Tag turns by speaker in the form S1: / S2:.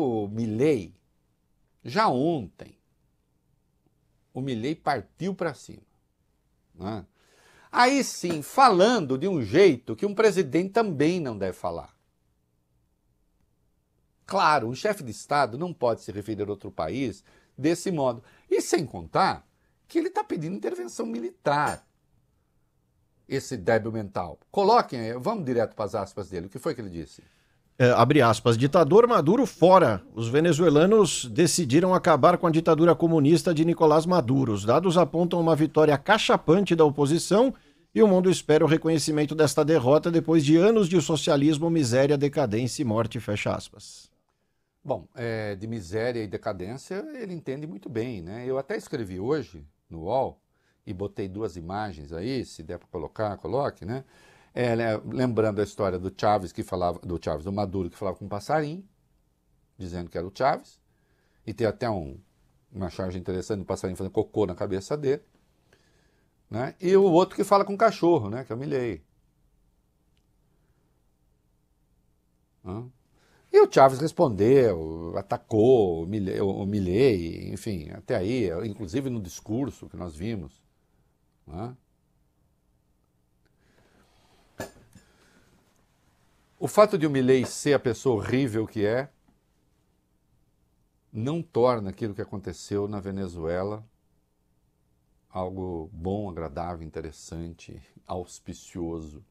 S1: o Milley, já ontem, o Milley partiu para cima. Né? Aí sim, falando de um jeito que um presidente também não deve falar. Claro, um chefe de Estado não pode se referir a outro país desse modo. E sem contar que ele está pedindo intervenção militar, esse débil mental. Coloquem, vamos direto para as aspas dele. O que foi que ele disse?
S2: É, abre aspas, ditador Maduro fora. Os venezuelanos decidiram acabar com a ditadura comunista de Nicolás Maduro. Os dados apontam uma vitória cachapante da oposição e o mundo espera o reconhecimento desta derrota depois de anos de socialismo, miséria, decadência e morte, fecha aspas.
S1: Bom, é, de miséria e decadência ele entende muito bem, né? Eu até escrevi hoje no UOL e botei duas imagens aí, se der para colocar, coloque, né? É, né, lembrando a história do Chaves que falava, do Chaves, do Maduro que falava com um passarinho, dizendo que era o Chaves, e tem até um, uma charge interessante do um passarinho fazendo cocô na cabeça dele, né? E o outro que fala com um cachorro, né? Que é o Milley. E o Chaves respondeu, atacou o Milley, enfim, até aí, inclusive no discurso que nós vimos. Né? O fato de o Milley ser a pessoa horrível que é não torna aquilo que aconteceu na Venezuela algo bom, agradável, interessante, auspicioso.